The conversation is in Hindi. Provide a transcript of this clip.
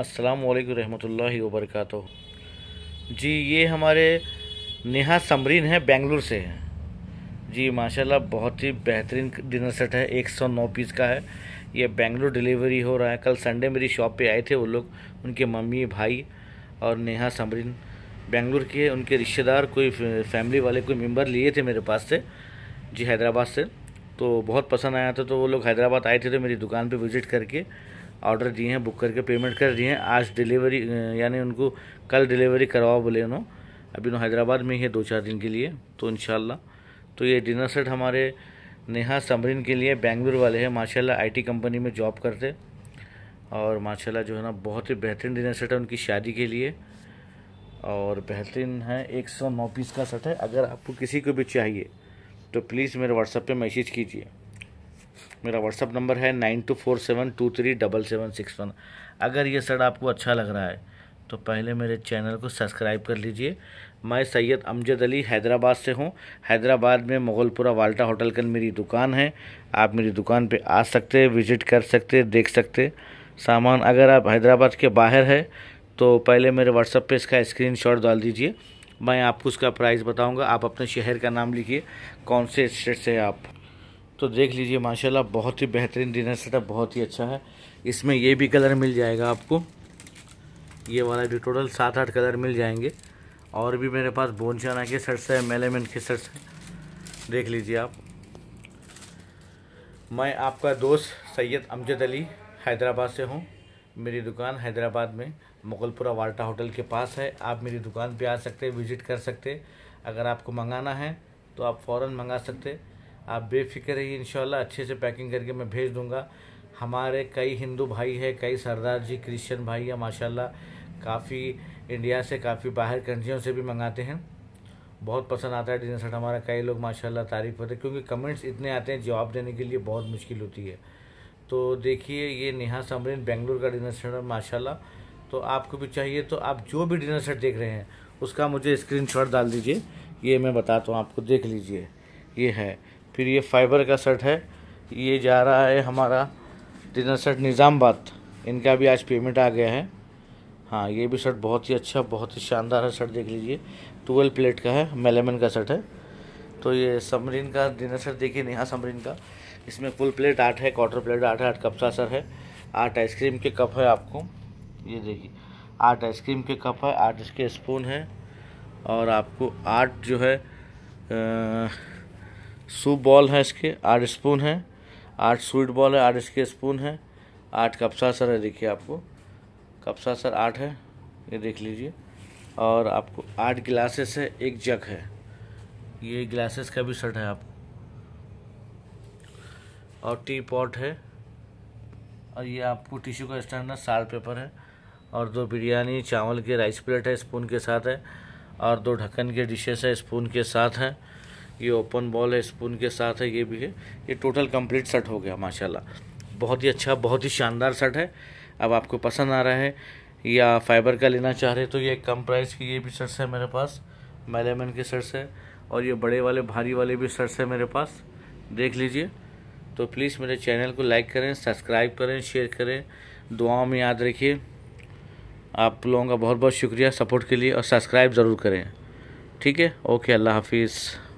अस्सलाम वालेकुम रहमतुल्लाहि वबरकत जी ये हमारे नेहा समरीन है बेंगलुरु से हैं जी माशाल्लाह बहुत ही बेहतरीन डिनर सेट है 109 पीस का है ये बेंगलुरु डिलीवरी हो रहा है कल संडे मेरी शॉप पे आए थे वो लोग उनके मम्मी भाई और नेहा समरीन बेंगलुरु के उनके रिश्तेदार कोई फैमिली वाले कोई मेम्बर लिए थे मेरे पास से जी हैदराबाद से तो बहुत पसंद आया था तो वो लोग हैदराबाद आए थे तो मेरी दुकान पर विज़िट करके ऑर्डर दिए हैं बुक करके पेमेंट कर दिए हैं आज डिलीवरी यानी उनको कल डिलीवरी करवाओ बोले उन्होंने अभी उन्होंने हैदराबाद में ही है दो चार दिन के लिए तो इन तो ये डिनर सेट हमारे नेहा समरीन के लिए बेंगलुरु वाले हैं माशाल्लाह आईटी कंपनी में जॉब करते और माशाल्लाह जो है ना बहुत ही बेहतरीन डिनर सेट है उनकी शादी के लिए और बेहतरीन है एक सौ नौ पीस का सेट है अगर आपको किसी को भी चाहिए तो प्लीज़ मेरे व्हाट्सएप पे मैसेज कीजिए मेरा व्हाट्सअप नंबर है nine two four seven two three double seven six one अगर ये सर आपको अच्छा लग रहा है तो पहले मेरे चैनल को सब्सक्राइब कर लीजिए मैं सैयद अमजद अली हैदराबाद से हूँ हैदराबाद में मोगलपुरा वाल्टा होटल कल मेरी दुकान है आप मेरी दुकान पे आ सकते विज़िट कर सकते देख सकते सामान अगर आप हैदराबाद के बाहर है तो पहले मेरे व्हाट्सअप पे इसका स्क्रीन डाल दीजिए मैं आपको उसका प्राइस बताऊंगा आप अपने शहर का नाम लिखिए कौन से स्टेट से आप तो देख लीजिए माशाल्लाह बहुत ही बेहतरीन डिनर सेटअप बहुत ही अच्छा है इसमें ये भी कलर मिल जाएगा आपको ये वाला भी टोटल सात आठ कलर मिल जाएंगे और भी मेरे पास बोनचाना के शर्ट्स है मेलेमेंट के शर्ट्स है देख लीजिए आप मैं आपका दोस्त सैयद अमजद अली हैदराबाद से हूँ मेरी दुकान हैदराबाद में मुगलपुरा वाल्टा होटल के पास है आप मेरी दुकान पे आ सकते विज़िट कर सकते अगर आपको मंगाना है तो आप फ़ौर मंगा सकते आप बेफिक्र रहिए इन अच्छे से पैकिंग करके मैं भेज दूँगा हमारे कई हिंदू भाई हैं कई सरदार जी क्रिश्चियन भाई हैं माशाल्लाह काफ़ी इंडिया से काफ़ी बाहर कंट्रियों से भी मंगाते हैं बहुत पसंद आता है डिनर सेट हमारा कई लोग माशाल्लाह तारीफ़ करते हैं क्योंकि कमेंट्स इतने आते हैं जवाब देने के लिए बहुत मुश्किल होती है तो देखिए ये नेहा समरीन बेंगलुरु का डिनर सेट है माशाला तो आपको भी चाहिए तो आप जो भी डिनर सेट देख रहे हैं उसका मुझे स्क्रीन डाल दीजिए ये मैं बताता हूँ आपको देख लीजिए ये है फिर ये फाइबर का शर्ट है ये जा रहा है हमारा डिनर शर्ट निज़ामबाद इनका भी आज पेमेंट आ गया है हाँ ये भी शर्ट बहुत ही अच्छा बहुत ही शानदार है शर्ट देख लीजिए ट्वेल्व प्लेट का है मेलेमन का शर्ट है तो ये समरीन का डिनर शर्ट देखिए नेहा समरीन का इसमें फुल प्लेट आठ है क्वार्टर प्लेट आठ है आठ कप सर है आठ आइसक्रीम के कप है आपको ये देखिए आठ आइसक्रीम के कप है आठ इसके स्पून है और आपको आठ जो है आ, सूप बॉल हैं इसके आठ स्पून हैं आठ स्वीट बॉल है आठ इसके स्पून हैं आठ कप्सा सर है देखिए आपको कप्सा सर आठ है ये देख लीजिए और आपको आठ गिलासेस है एक जग है ये ग्लासेस का भी सेट है आपको और टी पॉट है और ये आपको टिश्यू का स्टैंड है पेपर है और दो बिरयानी चावल के राइस प्लेट है स्पून के साथ है और दो ढक्कन के डिशेस है स्पून के साथ हैं ये ओपन बॉल है स्पून के साथ है ये भी है ये टोटल कंप्लीट सेट हो गया माशाल्लाह बहुत ही अच्छा बहुत ही शानदार सेट है अब आपको पसंद आ रहा है या फाइबर का लेना चाह रहे तो ये कम प्राइस की ये भी सेट्स है मेरे पास मेलेमन के शर्ट्स है और ये बड़े वाले भारी वाले भी शर्ट्स है मेरे पास देख लीजिए तो प्लीज़ मेरे चैनल को लाइक करें सब्सक्राइब करें शेयर करें दुआओं में याद रखिए आप लोगों का बहुत बहुत शुक्रिया सपोर्ट के लिए और सब्सक्राइब ज़रूर करें ठीक है ओके अल्लाह हाफिज़